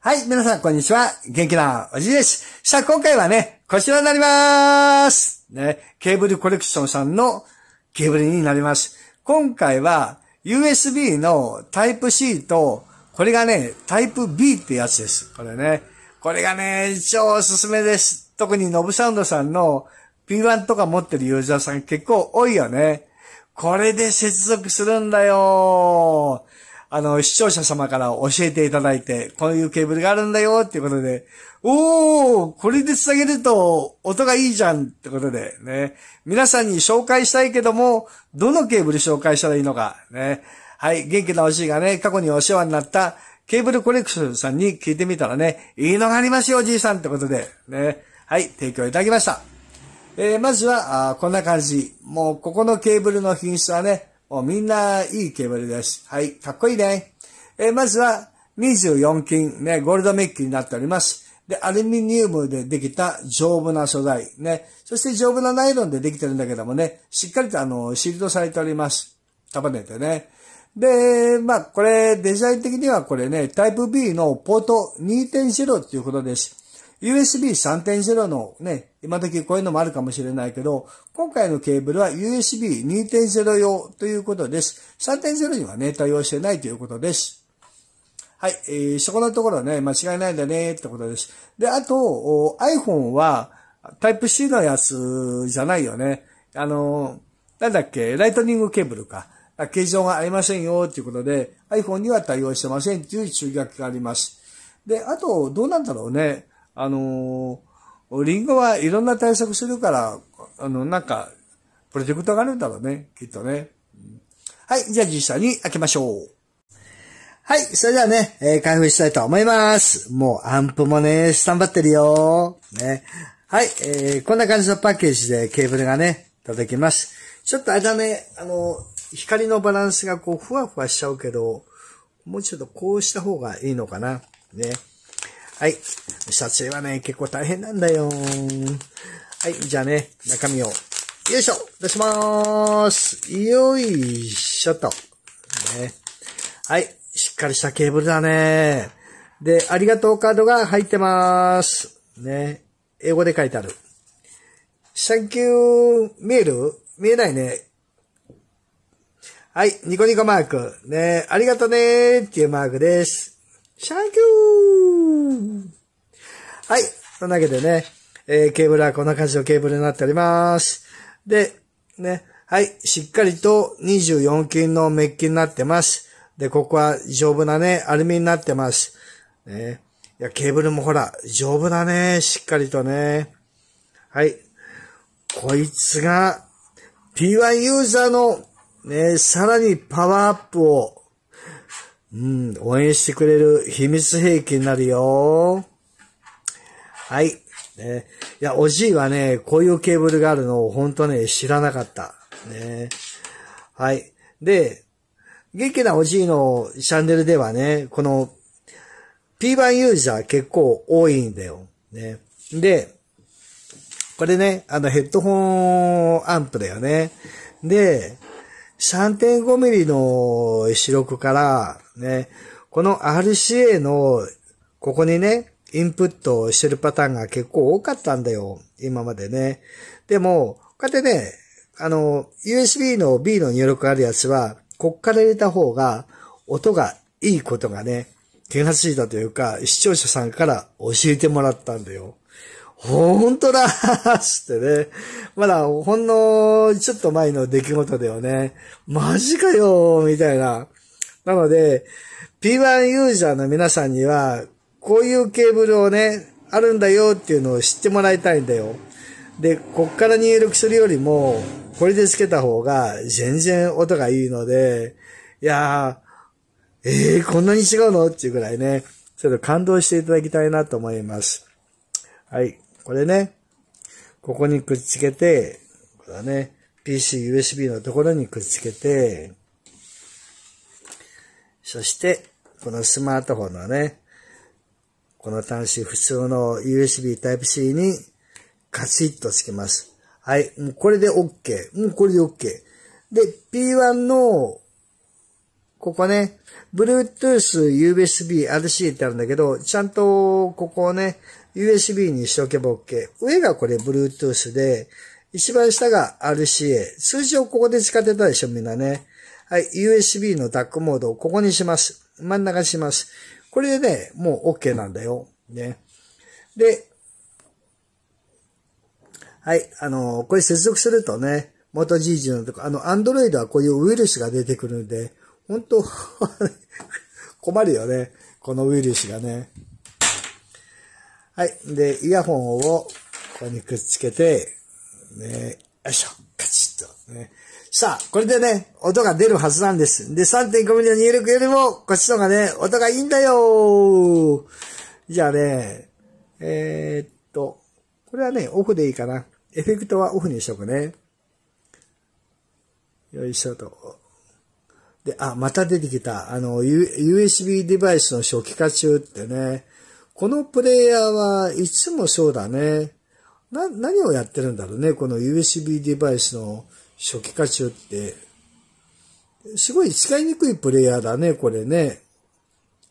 はい、皆さん、こんにちは。元気なおじいです。さあ、今回はね、こちらになります。ね、ケーブルコレクションさんのケーブルになります。今回は、USB のタイプ C と、これがね、タイプ B ってやつです。これね。これがね、超おすすめです。特にノブサウンドさんの P1 とか持ってるユーザーさん結構多いよね。これで接続するんだよ。あの、視聴者様から教えていただいて、こういうケーブルがあるんだよっていうことで、おー、これで繋げると音がいいじゃんってことでね、皆さんに紹介したいけども、どのケーブル紹介したらいいのか、ね。はい、元気なおじいがね、過去にお世話になったケーブルコレクションさんに聞いてみたらね、いいのがありますよ、おじいさんってことで、ね。はい、提供いただきました。えー、まずは、あこんな感じ。もう、ここのケーブルの品質はね、おみんないいケーブルです。はい、かっこいいね。えー、まずは24金、ね、ゴールドメッキになっております。で、アルミニウムでできた丈夫な素材、ね。そして丈夫なナイロンでできてるんだけどもね、しっかりとあの、シールドされております。束ねてね。で、まあ、これ、デザイン的にはこれね、タイプ B のポート2.0っていうことです。USB3.0 のね、今時こういうのもあるかもしれないけど、今回のケーブルは USB2.0 用ということです。3.0にはね、対応してないということです。はい、えー、そこのところはね、間違いないんだね、ってことです。で、あと、iPhone は、タイプ C のやつじゃないよね。あの、なんだっけ、ライトニングケーブルか。形状がありませんよっていうことで、iPhone には対応してませんっていう注意書きがあります。で、あと、どうなんだろうね。あのー、リンゴはいろんな対策するから、あの、なんか、プロジェクトがあるんだろうね、きっとね。はい、じゃあ実際に開けましょう。はい、それではね、えー、開封したいと思います。もうアンプもね、スタンバってるよね。はい、えー、こんな感じのパッケージでケーブルがね、届きます。ちょっとあだね、あの、光のバランスがこう、ふわふわしちゃうけど、もうちょっとこうした方がいいのかな。ね。はい。撮影はね、結構大変なんだよ。はい、じゃあね、中身を、よいしょ出しまーすよいしょと。ね。はい、しっかりしたケーブルだね。で、ありがとうカードが入ってまーす。ね。英語で書いてある。Thank 見える見えないね。はい、ニコニコマーク。ね、ありがとねーっていうマークです。シャンキューはい。そんなわけでね、えー、ケーブルはこんな感じのケーブルになっております。で、ね、はい。しっかりと24金のメッキになってます。で、ここは丈夫なね、アルミになってます。ね。いや、ケーブルもほら、丈夫だね。しっかりとね。はい。こいつが、p y ユーザーの、ね、さらにパワーアップをうん、応援してくれる秘密兵器になるよ。はい。ね、いや、おじいはね、こういうケーブルがあるのを本当ね、知らなかった。ね。はい。で、元気なおじいのチャンネルではね、この P 版ユーザー結構多いんだよ。ね。で、これね、あのヘッドホンアンプだよね。で、3.5ミリの視力からね。この RCA の、ここにね、インプットしてるパターンが結構多かったんだよ。今までね。でも、こうやってね、あの、USB の B の入力あるやつは、こっから入れた方が、音がいいことがね、気がついたというか、視聴者さんから教えてもらったんだよ。ほんとだ ってね。まだ、ほんの、ちょっと前の出来事だよね。マジかよみたいな。なので、P1 ユーザーの皆さんには、こういうケーブルをね、あるんだよっていうのを知ってもらいたいんだよ。で、こっから入力するよりも、これで付けた方が全然音がいいので、いやー、えー、こんなに違うのっていうぐらいね、ちょっと感動していただきたいなと思います。はい。これね、ここにくっつけて、これはね、PC、USB のところにくっつけて、そして、このスマートフォンのね、この端子普通の USB Type-C にカチッとつけます。はい。もうこれで OK。もうこれで OK。で、P1 の、ここね、Bluetooth、USB、RC ってあるんだけど、ちゃんとここをね、USB にしておけば OK。上がこれ Bluetooth で、一番下が RCA。通常ここで使ってたでしょ、みんなね。はい、USB のダックモードをここにします。真ん中にします。これでね、もう OK なんだよ。ね。で、はい、あのー、これ接続するとね、元 GG のとこ、あの、Android はこういうウイルスが出てくるんで、本当 困るよね。このウイルスがね。はい。で、イヤホンをここにくっつけて、ね、よいしょ、カチッとね。さあ、これでね、音が出るはずなんです。で、3.5ミリの入力よりも、こっちの方がね、音がいいんだよじゃあね、えー、っと、これはね、オフでいいかな。エフェクトはオフにしとくね。よいしょと。で、あ、また出てきた。あの、U、USB デバイスの初期化中ってね。このプレイヤーはいつもそうだね。な、何をやってるんだろうね。この USB デバイスの初期歌手って、すごい使いにくいプレイヤーだね、これね。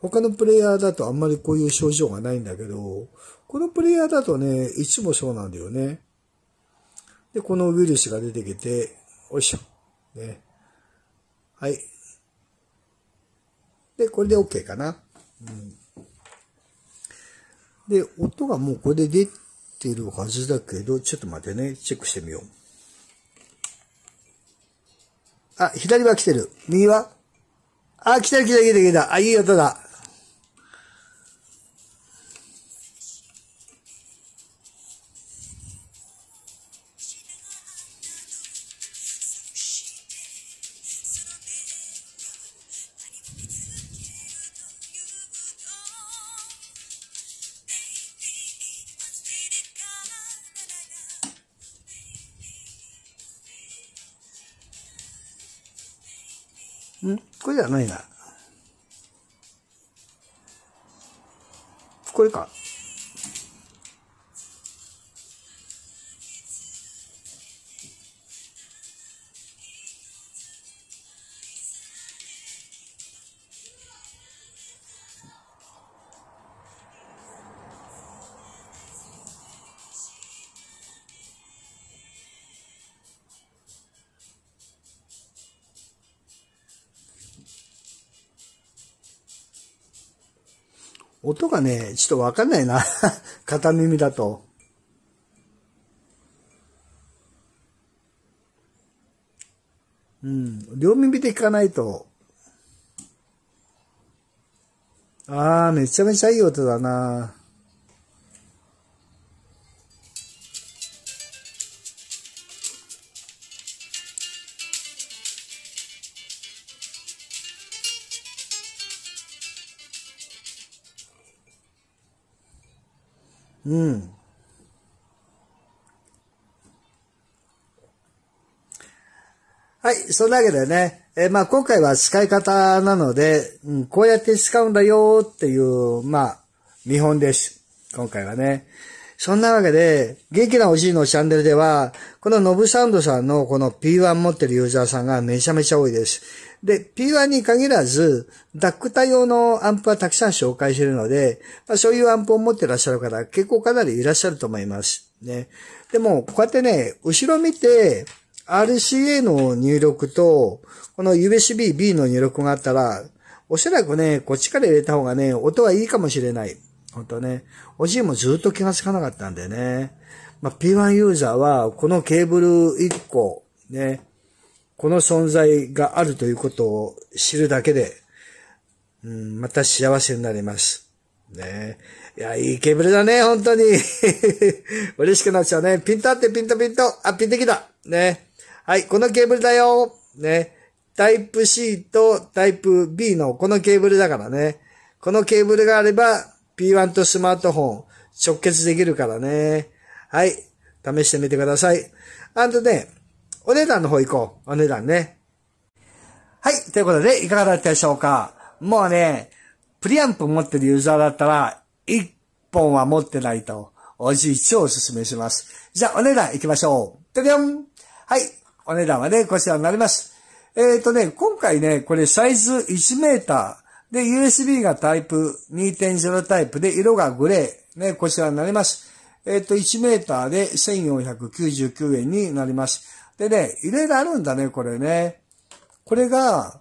他のプレイヤーだとあんまりこういう症状がないんだけど、このプレイヤーだとね、いつもそうなんだよね。で、このウイルスが出てきて、おいしょ。ね。はい。で、これで OK かな。うん。で、音がもうこれで出てるはずだけど、ちょっと待ってね。チェックしてみよう。あ、左は来てる。右はあ、来た来た来た来た来た。あ、いい音だ。んこれじゃないな。これか。音がね、ちょっとわかんないな。片耳だと。うん。両耳で聞かないと。ああ、めちゃめちゃいい音だな。うん。はい、そんなわけでね、えー、まあ今回は使い方なので、うん、こうやって使うんだよっていう、まあ、見本です。今回はね。そんなわけで、元気なおじいのチャンネルでは、このノブサウンドさんのこの P1 持ってるユーザーさんがめちゃめちゃ多いです。で、P1 に限らず、ダック対応のアンプはたくさん紹介しているので、まあ、そういうアンプを持ってらっしゃる方、結構かなりいらっしゃると思います。ね。でも、こうやってね、後ろ見て、RCA の入力と、この USB B の入力があったら、おそらくね、こっちから入れた方がね、音はいいかもしれない。本当ね、おじいもずっと気がつかなかったんでね。まあ、P1 ユーザーは、このケーブル1個、ね、この存在があるということを知るだけで、うん、また幸せになります。ねいや、いいケーブルだね、本当に。嬉しくなっちゃうね。ピントあって、ピントピント。あ、ピンできた。ね。はい、このケーブルだよ。ね。タイプ C とタイプ B のこのケーブルだからね。このケーブルがあれば、P1 とスマートフォン直結できるからね。はい。試してみてください。あとね、お値段の方行こう。お値段ね。はい。ということで、いかがだったでしょうかもうね、プリアンプ持ってるユーザーだったら、1本は持ってないと、おじいちをお勧めします。じゃあ、お値段行きましょう。てりょんはい。お値段はね、こちらになります。えっ、ー、とね、今回ね、これサイズ1メータで、USB がタイプ2.0タイプで、色がグレー。ね、こちらになります。えっ、ー、と、1メーターで1499円になります。でね、いろいろあるんだね、これね。これが、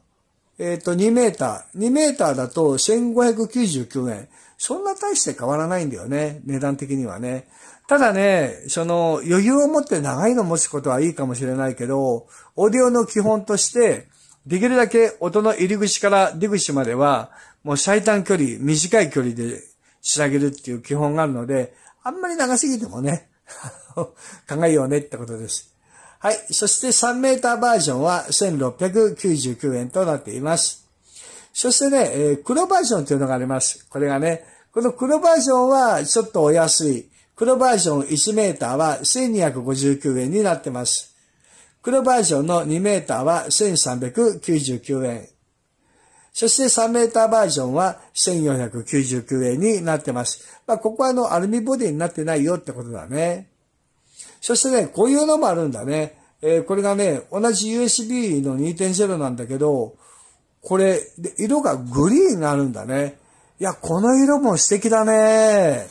えっ、ー、と、2メーター。2メーターだと1599円。そんな大して変わらないんだよね。値段的にはね。ただね、その余裕を持って長いの持つことはいいかもしれないけど、オーディオの基本として、できるだけ音の入り口から出口までは、もう最短距離、短い距離で仕上げるっていう基本があるので、あんまり長すぎてもね、考えようねってことです。はい。そして3メーターバージョンは1699円となっています。そしてね、えー、黒バージョンというのがあります。これがね、この黒バージョンはちょっとお安い。黒バージョン1メーターは1259円になってます。黒バージョンの2メーターは1399円。そして3メーターバージョンは1499円になってます。まあ、ここはあの、アルミボディになってないよってことだね。そしてね、こういうのもあるんだね。えー、これがね、同じ USB の2.0なんだけど、これ、色がグリーンになるんだね。いや、この色も素敵だね。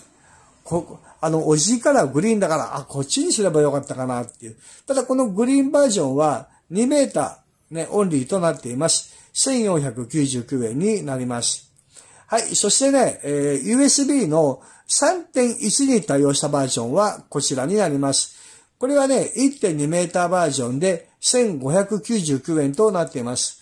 こあの、おじいからグリーンだから、あ、こっちにすればよかったかなっていう。ただこのグリーンバージョンは2メーター、ね、オンリーとなっています。1499円になります。はい。そしてね、えー、USB の3.1に対応したバージョンはこちらになります。これはね、1.2メーターバージョンで1599円となっています。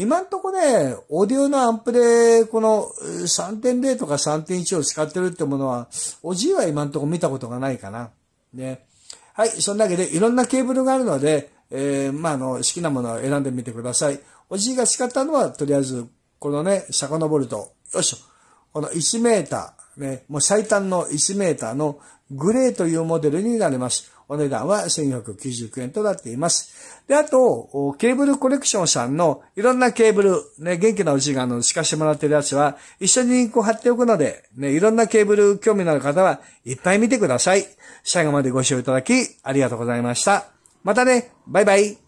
今んとこね、オーディオのアンプで、この3.0とか3.1を使ってるってものは、おじいは今んとこ見たことがないかな。ね。はい、そんなわけでいろんなケーブルがあるので、えー、まあ、あの、好きなものを選んでみてください。おじいが使ったのは、とりあえず、このね、遡ると、よいしょ。この1メーター、ね、もう最短の1メーターのグレーというモデルになります。お値段は1499円となっています。で、あと、ケーブルコレクションさんのいろんなケーブル、ね、元気なうちがあの、敷かしてもらってるやつは、一緒にリンクを貼っておくので、ね、いろんなケーブル興味のある方はいっぱい見てください。最後までご視聴いただき、ありがとうございました。またね、バイバイ。